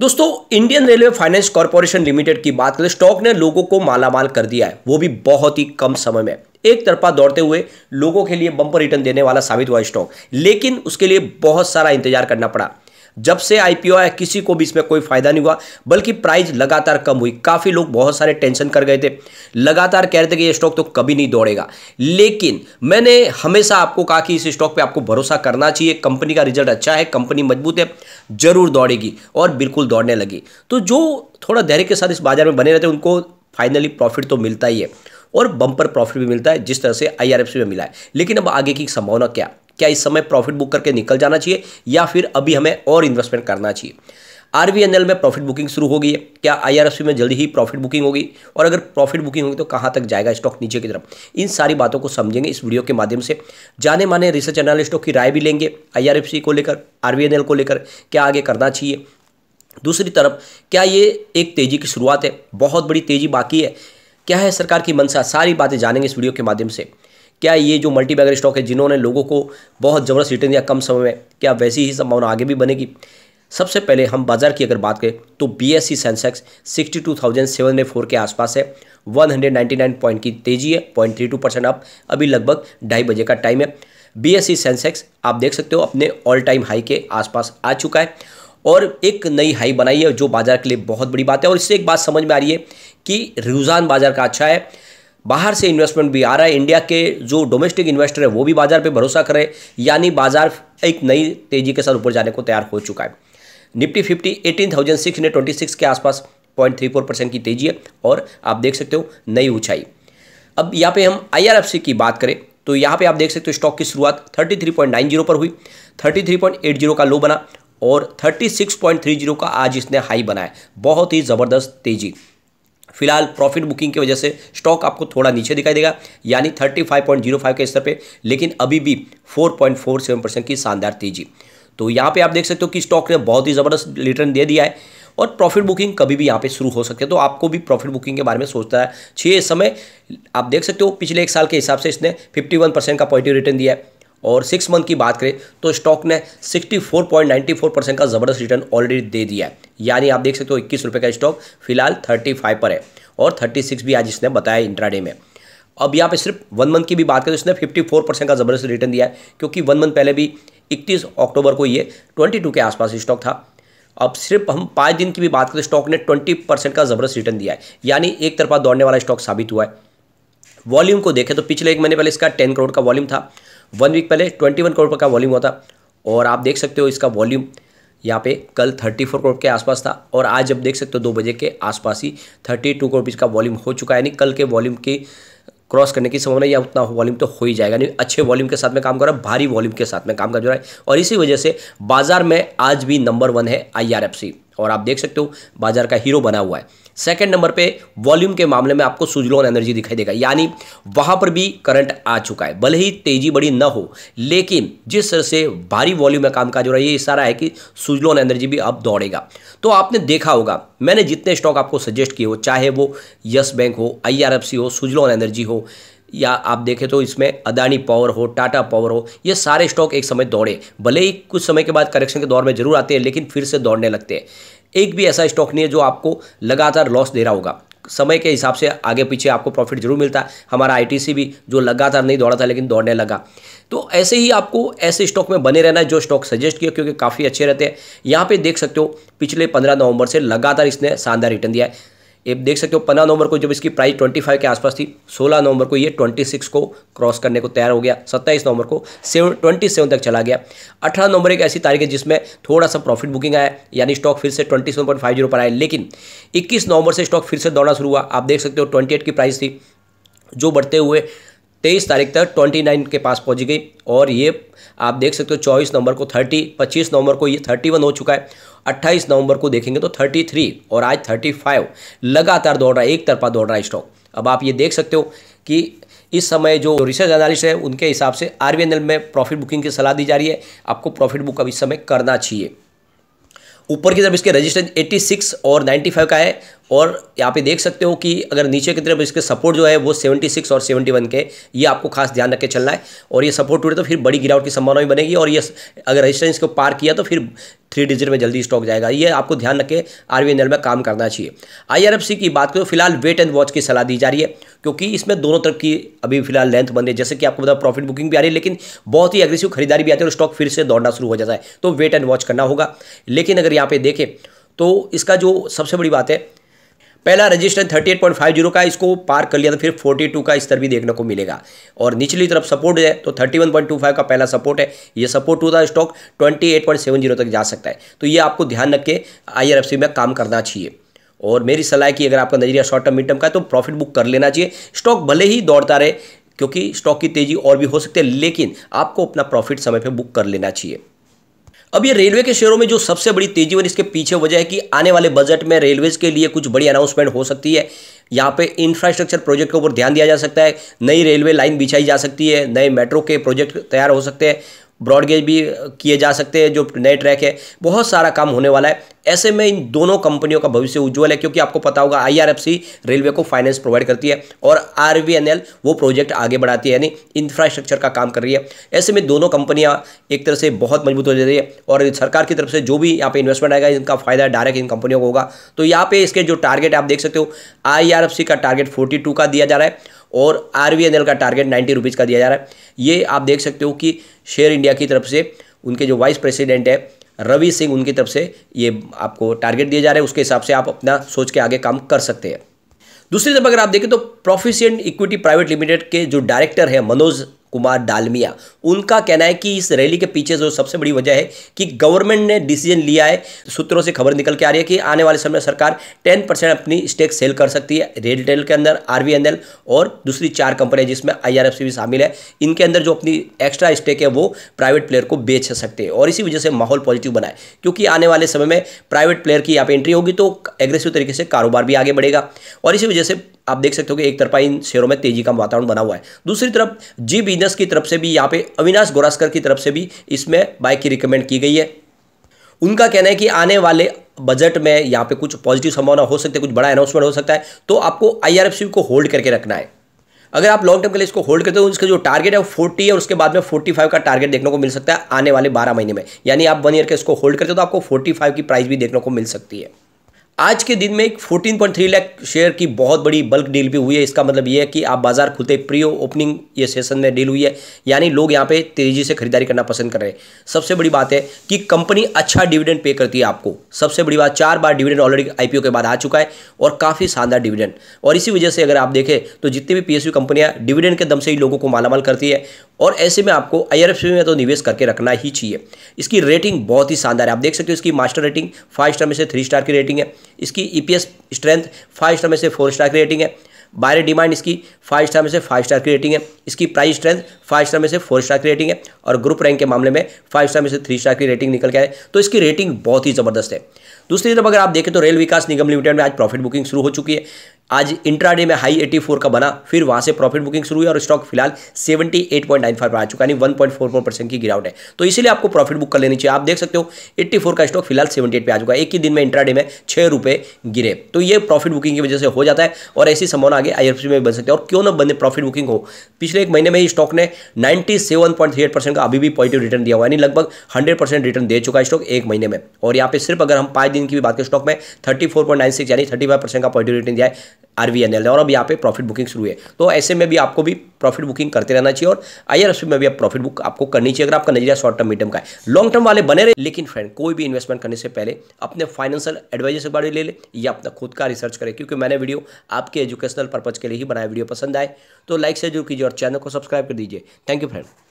दोस्तों Indian railway finance corporation limited की बात करें स्टॉक ने लोगों को मालामाल कर दिया है वो भी बहुत ही कम समय में एक तरफा दौड़ते हुए लोगों के लिए बंपर रिटर्न देने वाला साबित हुआ स्टॉक लेकिन उसके लिए बहुत सारा इंतजार करना पड़ा जब से आईपीओ आया किसी को भी इसमें कोई फायदा नहीं हुआ बल्कि प्राइस लगातार कम हुई काफ़ी लोग बहुत सारे टेंशन कर गए थे लगातार कह रहे थे कि ये स्टॉक तो कभी नहीं दौड़ेगा लेकिन मैंने हमेशा आपको कहा कि इस स्टॉक पे आपको भरोसा करना चाहिए कंपनी का रिजल्ट अच्छा है कंपनी मजबूत है जरूर दौड़ेगी और बिल्कुल दौड़ने लगी तो जो थोड़ा धैर्य के साथ इस बाजार में बने रहते हैं उनको फाइनली प्रॉफिट तो मिलता ही है और बम्पर प्रॉफिट भी मिलता है जिस तरह से आई में मिला है लेकिन अब आगे की संभावना क्या क्या इस समय प्रॉफिट बुक करके निकल जाना चाहिए या फिर अभी हमें और इन्वेस्टमेंट करना चाहिए आरवीएनएल में प्रॉफिट बुकिंग शुरू होगी है क्या आईआरएफसी में जल्दी ही प्रॉफिट बुकिंग होगी और अगर प्रॉफिट बुकिंग होगी तो कहाँ तक जाएगा स्टॉक नीचे की तरफ इन सारी बातों को समझेंगे इस वीडियो के माध्यम से जाने माने रिसर्च एनालिस्टों की राय भी लेंगे आईआरएफसी को लेकर आरवीएनएल को लेकर क्या आगे करना चाहिए दूसरी तरफ क्या ये एक तेज़ी की शुरुआत है बहुत बड़ी तेज़ी बाकी है क्या है सरकार की मंशा सारी बातें जानेंगे इस वीडियो के माध्यम से क्या ये जो मल्टी बैगर स्टॉक है जिन्होंने लोगों को बहुत ज़बरदस्त रिटर्न दिया कम समय में क्या वैसी ही संभावना आगे भी बनेगी सबसे पहले हम बाजार की अगर बात करें तो B S C Sensex sixty two thousand seven hundred four के आसपास है one hundred ninety nine point की तेजी है point three two percent up अभी लगभग ढाई बजे का टाइम है बी एस सी सेंसेक्स आप देख सकते हो अपने ऑल टाइम हाई के आसपास आ चुका है और एक नई हाई बनाई है जो बाजार के लिए बहुत बड़ी बात है और इससे एक बात समझ में आ रही है कि रुझान बाजार का अच्छा है बाहर से इन्वेस्टमेंट भी आ रहा है इंडिया के जो डोमेस्टिक इन्वेस्टर है वो भी बाजार पे भरोसा करें यानी बाजार एक नई तेजी के साथ ऊपर जाने को तैयार हो चुका है Nifty fifty eighteen thousand six hundred twenty six के आसपास पॉइंट थ्री फोर परसेंट की तेजी है और आप देख सकते हो नई ऊंचाई अब यहाँ पे हम आई की बात करें तो यहाँ पे आप देख सकते हो स्टॉक की शुरुआत थर्टी पर हुई थर्टी का लो बना और थर्टी का आज इसने हाई बनाया बहुत ही ज़बरदस्त तेजी फिलहाल प्रॉफिट बुकिंग की वजह से स्टॉक आपको थोड़ा नीचे दिखाई देगा यानी 35.05 के स्तर पे लेकिन अभी भी 4.47 परसेंट की शानदार तेजी तो यहाँ पे आप देख सकते हो कि स्टॉक ने बहुत ही ज़बरदस्त रिटर्न दे दिया है और प्रॉफिट बुकिंग कभी भी यहाँ पे शुरू हो सकती है तो आपको भी प्रॉफिट बुकिंग के बारे में सोचता है छः समय आप देख सकते हो पिछले एक साल के हिसाब से इसने 51 परसेंट का पॉजिटिव रिटर्न दिया है और सिक्स मंथ की बात करें तो स्टॉक ने 64.94 परसेंट का ज़बरदस्त रिटर्न ऑलरेडी दे दिया है यानी आप देख सकते हो इक्कीस रुपये का स्टॉक फिलहाल 35 पर है और 36 भी आज इसने बताया इंट्राडे में अब यहाँ पे सिर्फ वन मंथ की भी बात करें तो इसने 54 परसेंट का ज़बरदस्त रिटर्न दिया है क्योंकि वन मंथ पहले भी इकतीस अक्टूबर को ये ट्वेंटी के आसपास स्टॉक था अब सिर्फ हम पाँच दिन की भी बात करें स्टॉक तो ने ट्वेंटी परसेंट का ज़बरदस्त रिटर्न दिया है यानी एक तरफा दौड़ने वाला स्टॉक साबित हुआ है वॉल्यूम को देखें तो पिछले एक महीने पहले इसका टेन करोड़ का वॉल्यूम था वन वीक पहले ट्वेंटी वन करोड़ का वॉल्यूम होता और आप देख सकते हो इसका वॉल्यूम यहाँ पे कल थर्टी फोर करोड़ के आसपास था और आज जब देख सकते हो दो बजे के आसपास ही थर्टी टू करोड़ का वॉल्यूम हो चुका है यानी कल के वॉल्यूम की क्रॉस करने की संभावना या उतना वॉल्यूम तो हो ही जाएगा नहीं अच्छे वॉल्यूम के साथ में काम कर रहा है भारी वॉल्यूम के साथ में काम कर रहा है और इसी वजह से बाजार में आज भी नंबर वन है आई और आप देख सकते हो बाजार का हीरो बना हुआ है सेकेंड नंबर पे वॉल्यूम के मामले में आपको सुजलोन एनर्जी दिखाई देगा यानी वहां पर भी करंट आ चुका है भले ही तेजी बड़ी ना हो लेकिन जिस तरह से भारी वॉल्यूम में कामकाज हो रहा है ये इशारा है कि सुजलोन एनर्जी भी अब दौड़ेगा तो आपने देखा होगा मैंने जितने स्टॉक आपको सजेस्ट किए हो चाहे वो यस बैंक हो आई हो सुजलोन एनर्जी हो या आप देखें तो इसमें अदानी पावर हो टाटा पावर हो ये सारे स्टॉक एक समय दौड़े भले ही कुछ समय के बाद करेक्शन के दौर में जरूर आते हैं लेकिन फिर से दौड़ने लगते हैं एक भी ऐसा स्टॉक नहीं है जो आपको लगातार लॉस दे रहा होगा समय के हिसाब से आगे पीछे आपको प्रॉफिट जरूर मिलता है हमारा आईटीसी भी जो लगातार नहीं दौड़ा था लेकिन दौड़ने लगा तो ऐसे ही आपको ऐसे स्टॉक में बने रहना है जो स्टॉक सजेस्ट किया क्योंकि काफ़ी अच्छे रहते हैं यहाँ पे देख सकते हो पिछले पंद्रह नवंबर से लगातार इसने शानदार रिटर्न दिया है ये देख सकते हो पंद्रह नवंबर को जब इसकी प्राइस ट्वेंटी फाइव के आसपास थी सोलह नवंबर को ये ट्वेंटी सिक्स को क्रॉस करने को तैयार हो गया सत्ताईस नवंबर को सेवन ट्वेंटी सेवन तक चला गया अठारह नवंबर एक ऐसी तारीख है जिसमें थोड़ा सा प्रॉफिट बुकिंग आया यानी स्टॉक फिर से twenty seven point five zero पर आया लेकिन इक्कीस नवंबर से स्टॉक फिर से दौड़ना शुरू हुआ आप देख सकते हो ट्वेंटी एट की प्राइस थी जो बढ़ते हुए तेईस तारीख तक ट्वेंटी नाइन के पास पहुँच गई और ये आप देख सकते हो चौबीस नवंबर को थर्टी पच्चीस नवंबर को ये थर्टी वन हो चुका है अट्ठाईस नवंबर को देखेंगे तो 33 और आज 35 लगातार दौड़ रहा है एक तरफा दौड़ रहा है स्टॉक अब आप ये देख सकते हो कि इस समय जो रिसर्च एनालिस्ट है उनके हिसाब से आर में प्रॉफिट बुकिंग की सलाह दी जा रही है आपको प्रॉफिट बुक अब इस समय करना चाहिए ऊपर की तरफ इसके रजिस्टेंस 86 और 95 का है और यहाँ पे देख सकते हो कि अगर नीचे की तरफ इसके सपोर्ट जो है वो 76 और 71 के ये आपको खास ध्यान रख के चलना है और ये सपोर्ट टूटे तो फिर बड़ी गिरावट की संभावना भी बनेगी और ये अगर रजिस्टेंस को पार किया तो फिर थ्री डिजिट में जल्दी स्टॉक जाएगा ये आपको ध्यान रख के आर में काम करना चाहिए आई की बात करो फिलहाल वेट एंड वॉच की सलाह दी जा रही है क्योंकि इसमें दोनों तरफ की अभी फिलहाल लेंथ बन रही है जैसे कि आपको पता प्रॉफिट बुकिंग भी आ रही है लेकिन बहुत ही अग्रेसिव खरीदारी भी आती है और स्टॉक फिर से दौड़ना शुरू हो जाता है तो वेट एंड वॉच करना होगा लेकिन अगर यहाँ पे देखें तो इसका जो सबसे बड़ी बात है पहला फाइव 38.50 का इसको पार कर लिया तो फिर 42 का स्तर भी देखने को मिलेगा और निचली तरफ सपोर्ट है तो 31.25 का पहला सपोर्ट है ये सपोर्ट होता है स्टॉक 28.70 तक जा सकता है तो ये आपको ध्यान रख के आई में काम करना चाहिए और मेरी सलाह की अगर आपका नजरिया शॉर्ट टर्म मिड टर्म का है तो प्रॉफिट बुक कर लेना चाहिए स्टॉक भले ही दौड़ता रहे क्योंकि स्टॉक की तेज़ी और भी हो सकती है लेकिन आपको अपना प्रॉफिट समय पर बुक कर लेना चाहिए अब ये रेलवे के शेयरों में जो सबसे बड़ी तेजी और इसके पीछे वजह है कि आने वाले बजट में रेलवेज के लिए कुछ बड़ी अनाउंसमेंट हो सकती है यहाँ पे इंफ्रास्ट्रक्चर प्रोजेक्ट के ऊपर ध्यान दिया जा सकता है नई रेलवे लाइन बिछाई जा सकती है नए मेट्रो के प्रोजेक्ट तैयार हो सकते हैं ब्रॉडगेज भी किए जा सकते हैं जो नए ट्रैक है बहुत सारा काम होने वाला है ऐसे में इन दोनों कंपनियों का भविष्य उज्जवल है क्योंकि आपको पता होगा आईआरएफसी रेलवे को फाइनेंस प्रोवाइड करती है और आरवीएनएल वो प्रोजेक्ट आगे बढ़ाती है यानी इंफ्रास्ट्रक्चर का काम कर रही है ऐसे में दोनों कंपनियां एक तरह से बहुत मजबूत हो जा रही है और सरकार की तरफ से जो भी यहाँ पर इन्वेस्टमेंट आएगा इनका फायदा डायरेक्ट इन कंपनियों को होगा तो यहाँ पर इसके जो टारगेट आप देख सकते हो आई का टारगेट फोर्टी का दिया जा रहा है और आर का टारगेट नाइन्टी रुपीज़ का दिया जा रहा है ये आप देख सकते हो कि शेयर इंडिया की तरफ से उनके जो वाइस प्रेसिडेंट है रवि सिंह उनकी तरफ से ये आपको टारगेट दिए जा रहे हैं उसके हिसाब से आप अपना सोच के आगे काम कर सकते हैं दूसरी तरफ अगर आप देखें तो प्रोफिशियंट इक्विटी प्राइवेट लिमिटेड के जो डायरेक्टर हैं मनोज कुमार डालमिया उनका कहना है कि इस रैली के पीछे जो सबसे बड़ी वजह है कि गवर्नमेंट ने डिसीजन लिया है सूत्रों से खबर निकल के आ रही है कि आने वाले समय सरकार टेन परसेंट अपनी स्टेक सेल कर सकती है रेलटेल के अंदर आर और दूसरी चार कंपनियां जिसमें आई भी शामिल है इनके अंदर जो अपनी एक्स्ट्रा स्टेक है वो प्राइवेट प्लेयर को बेच सकते हैं और इसी वजह से माहौल पॉजिटिव बनाए क्योंकि आने वाले समय में प्राइवेट प्लेयर की यहाँ पर एंट्री होगी तो एग्रेसिव तरीके से कारोबार भी आगे बढ़ेगा और इसी वजह से आप देख सकते हो कि एक तरफा इन शेयरों में तेजी का वातावरण बना हुआ है दूसरी तरफ जी बिजनेस की तरफ से भी यहाँ पे अविनाश गोरास्कर की तरफ से भी इसमें बाय की रिकमेंड की गई है उनका कहना है कि आने वाले बजट में यहाँ पे कुछ पॉजिटिव संभावना हो सकती है कुछ बड़ा अनाउंसमेंट हो सकता है तो आपको आईआरएफसी को होल्ड करके रखना है अगर आप लॉन्ग टर्म के लिए इसको होल्ड करते हो उसका तो जो टारगेट है वो फोर्टी और उसके बाद में फोर्टी फाइव का टारगेट देखने को मिल सकता है आने वाले बारह महीने में यानी आप वन ईयर के इसको होल्ड करते हो तो आपको फोर्टी फाइव की प्राइस भी देखने को मिल सकती है आज के दिन में एक 14.3 लाख शेयर की बहुत बड़ी बल्क डील भी हुई है इसका मतलब ये है कि आप बाजार खुलते प्री ओपनिंग ये सेशन में डील हुई है यानी लोग यहाँ पे तेजी से खरीदारी करना पसंद कर रहे हैं सबसे बड़ी बात है कि कंपनी अच्छा डिविडेंड पे करती है आपको सबसे बड़ी बात चार बार डिविडेंड ऑलरेडी आईपीओ के बाद आ चुका है और काफ़ी शानदार डिविडेंड और इसी वजह से अगर आप देखें तो जितनी भी पी कंपनियां डिविडेंड के दम से ही लोगों को मालामाल करती है और ऐसे में आपको आई में तो निवेश करके रखना ही चाहिए इसकी रेटिंग बहुत ही शानदार है आप देख सकते हो इसकी मास्टर रेटिंग फाइव स्टार में से थ्री स्टार की रेटिंग है इसकी ई स्ट्रेंथ फाइव स्टार में से फोर स्टार की रेटिंग है बायर डिमांड इसकी फाइव स्टार में से फाइव स्टार की रेटिंग है इसकी प्राइस स्ट्रेंथ फाइव स्टार में से फोर स्टार की रेटिंग है और ग्रुप रैंक के मामले में फाइव स्टार में से थ्री स्टार की रेटिंग निकल के आए तो इसकी रेटिंग बहुत ही ज़बरदस्त है दूसरी तरफ अगर आप देखें तो रेल विकास निगम लिमिटेड में आज प्रॉफिट बुकिंग शुरू हो चुकी है आज इंट्राडे में हाई 84 का बना फिर वहां से प्रॉफिट बुकिंग शुरू हुई और स्टॉक फिलहाल 78.95 पर आ चुका है यानी 1.44 परसेंट की गिरावट है तो इसीलिए आपको प्रॉफिट बुक कर लेनी चाहिए आप देख सकते हो 84 का स्टॉक फिलहाल 78 पे आ चुका है एक ही दिन में इंट्राडे में छः रुपये गिरे तो ये प्रॉफिट बुकिंग की वजह से हो जाता है और ऐसी संभावना आगे आई में बन सकती है और क्यों ना बने प्रॉफिट बुकिंग हो पिछले एक महीने में ही स्टॉक ने नाइन्टी का अभी भी पॉजिटिव रिटर्न दिया हुआ यानी लगभग हंड्रेड रिटर्न दे चुका है स्टॉक एक महीने में और यहाँ पे सिर्फ अगर हम पाँच दिन की बात करें स्टॉक में थर्टी यानी थर्टी का पॉजिटिव रिटर्न दिया है आर है और अब यहाँ पे प्रॉफिट बुकिंग शुरू है तो ऐसे में भी आपको भी प्रॉफिट बुकिंग करते रहना चाहिए और आई में भी आप प्रॉफिट बुक आपको करनी चाहिए अगर आपका नजरिया शॉर्ट टर्म मीडियम का है लॉन्ग टर्म वाले बने रहे लेकिन फ्रेंड कोई भी इन्वेस्टमेंट करने से पहले अपने फाइनेंशियल एडवाइजर से बारे ले ले या अपना खुद का रिसर्च करें क्योंकि मैंने वीडियो आपके एजुकेशनल पर्पज़ के लिए ही बनाया वीडियो पसंद आए तो लाइक से जरूर कीजिए और चैनल को सब्सक्राइब कर दीजिए थैंक यू फ्रेंड